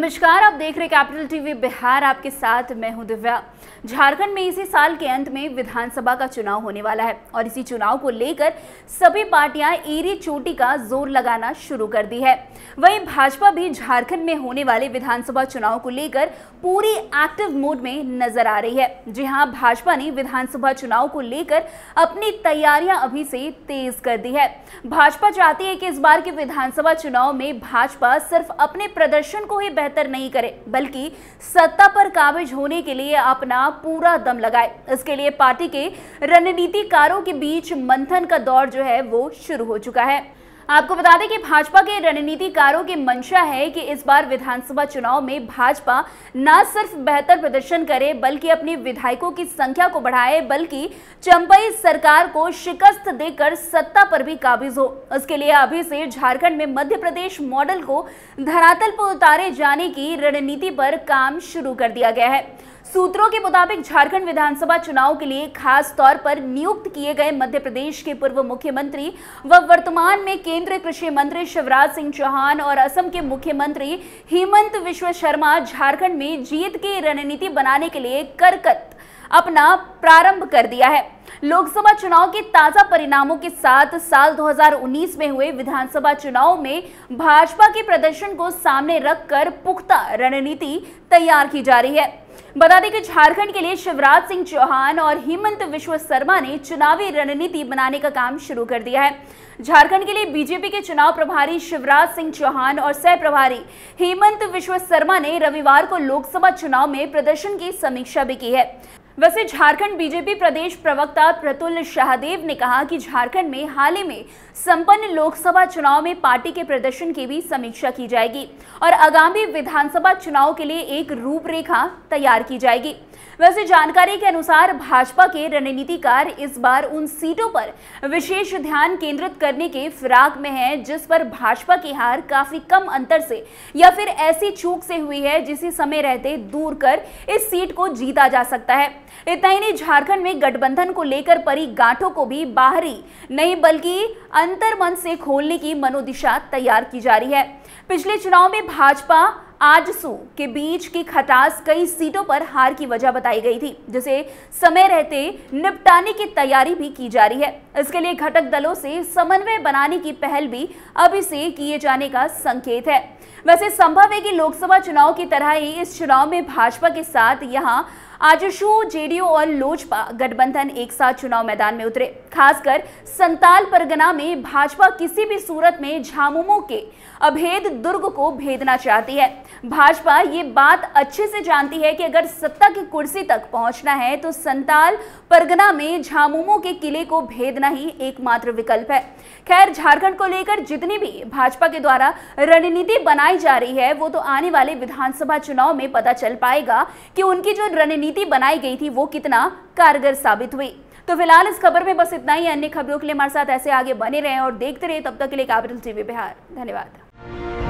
नमस्कार आप देख रहे कैपिटल टीवी बिहार आपके साथ मैं हूं दिव्या झारखंड में इसी साल के अंत में विधानसभा का चुनाव होने वाला है और इसी चुनाव को लेकर सभी पार्टियां एरी चोटी का जोर लगाना शुरू कर दी है वहीं भाजपा भी झारखंड में होने वाले विधानसभा चुनाव को लेकर पूरी एक्टिव मोड में नजर आ रही है जी हाँ भाजपा ने विधानसभा चुनाव को लेकर अपनी तैयारियां अभी से तेज कर दी है भाजपा चाहती है कि इस बार के विधानसभा चुनाव में भाजपा सिर्फ अपने प्रदर्शन को ही बेहतर बेहतर नहीं करे बल्कि सत्ता पर काबिज होने के लिए अपना पूरा दम लगाए इसके लिए पार्टी के रणनीतिकारों के बीच मंथन का दौर जो है वो शुरू हो चुका है आपको बता दें कि भाजपा के रणनीतिकारों की मंशा है कि इस बार विधानसभा चुनाव में भाजपा न सिर्फ बेहतर प्रदर्शन करे बल्कि अपने विधायकों की संख्या को बढ़ाए बल्कि चंपई सरकार को शिकस्त देकर सत्ता पर भी काबिज हो उसके लिए अभी से झारखंड में मध्य प्रदेश मॉडल को धरातल पर उतारे जाने की रणनीति पर काम शुरू कर दिया गया है सूत्रों के मुताबिक झारखंड विधानसभा चुनाव के लिए खास तौर पर नियुक्त किए गए मध्य प्रदेश के पूर्व मुख्यमंत्री व वर्तमान में केंद्रीय कृषि मंत्री शिवराज सिंह चौहान और असम के मुख्यमंत्री हेमंत विश्व शर्मा झारखंड में जीत की रणनीति बनाने के लिए करकत अपना प्रारंभ कर दिया है लोकसभा चुनाव के ताजा परिणामों के साथ साल 2019 में हुए विधानसभा चुनाव में भाजपा के प्रदर्शन को सामने रखकर पुख्ता रणनीति तैयार की जा रही है बता दें कि झारखंड के लिए शिवराज सिंह चौहान और हेमंत विश्व शर्मा ने चुनावी रणनीति बनाने का काम शुरू कर दिया है झारखंड के लिए बीजेपी के चुनाव प्रभारी शिवराज सिंह चौहान और सह प्रभारी हेमंत विश्व शर्मा ने रविवार को लोकसभा चुनाव में प्रदर्शन की समीक्षा भी की है वैसे झारखंड बीजेपी प्रदेश प्रवक्ता प्रतुल शाहदेव ने कहा कि झारखंड में हाल ही में संपन्न लोकसभा चुनाव में पार्टी के प्रदर्शन की भी समीक्षा की जाएगी और आगामी विधानसभा चुनाव के लिए एक रूपरेखा तैयार की जाएगी वैसे जानकारी के अनुसार भाजपा के रणनीतिकार इस बार उन सीटों पर विशेष ध्यान केंद्रित करने के फिराक में हैं जिस पर भाजपा की हार काफी कम अंतर से या फिर ऐसी चूक से हुई है जिसे समय रहते दूर कर इस सीट को जीता जा सकता है इतना ही नहीं झारखंड में गठबंधन को लेकर परी गांठों को भी बाहरी नहीं बल्कि अंतर मन से खोलने की मनोदिशा तैयार की जा रही है पिछले चुनाव में भाजपा आजसू के बीच की खटास कई सीटों पर हार की वजह बताई गई थी जिसे समय रहते निपटाने की तैयारी भी की जा रही है इसके लिए घटक दलों से समन्वय बनाने की पहल भी अभी से किए जाने का संकेत है वैसे संभव है कि लोकसभा चुनाव की तरह ही इस चुनाव में भाजपा के साथ यहाँ आजसू जेडीयू और लोजपा गठबंधन एक साथ चुनाव मैदान में उतरे खासकर संताल परगना में भाजपा किसी भी सूरत में झामुमो के अभेद दुर्ग को भेदना चाहती है भाजपा ये बात अच्छे से जानती है कि अगर सत्ता की कुर्सी तक पहुंचना है तो संताल परगना में झामुमो के किले को भेदना ही एकमात्र विकल्प है खैर झारखंड को लेकर जितनी भी भाजपा के द्वारा रणनीति बनाई जा रही है वो तो आने वाले विधानसभा चुनाव में पता चल पाएगा कि उनकी जो रणनीति रणनीति बनाई गई थी वो कितना कारगर साबित हुई तो फिलहाल इस खबर में बस इतना ही अन्य खबरों के लिए हमारे साथ ऐसे आगे बने रहें और देखते रहे तब तक के लिए कैपिटल टीवी बिहार धन्यवाद